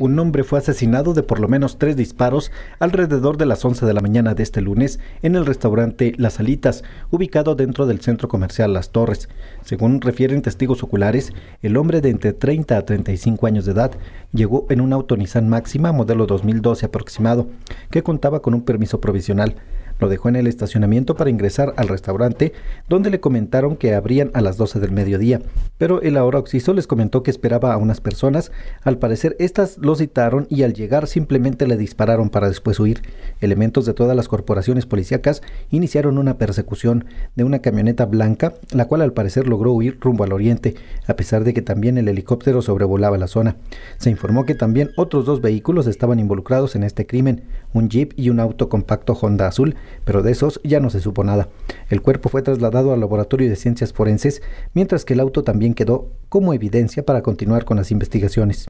un hombre fue asesinado de por lo menos tres disparos alrededor de las 11 de la mañana de este lunes en el restaurante Las Alitas, ubicado dentro del centro comercial Las Torres. Según refieren testigos oculares, el hombre de entre 30 a 35 años de edad llegó en un auto Nissan Máxima modelo 2012 aproximado, que contaba con un permiso provisional. Lo dejó en el estacionamiento para ingresar al restaurante, donde le comentaron que abrían a las 12 del mediodía, pero el ahora oxiso les comentó que esperaba a unas personas. Al parecer, estas lo citaron y al llegar simplemente le dispararon para después huir. Elementos de todas las corporaciones policíacas iniciaron una persecución de una camioneta blanca, la cual al parecer logró huir rumbo al oriente, a pesar de que también el helicóptero sobrevolaba la zona. Se informó que también otros dos vehículos estaban involucrados en este crimen, un jeep y un auto compacto Honda Azul, pero de esos ya no se supo nada. El cuerpo fue trasladado al Laboratorio de Ciencias Forenses, mientras que el auto también quedó como evidencia para continuar con las investigaciones.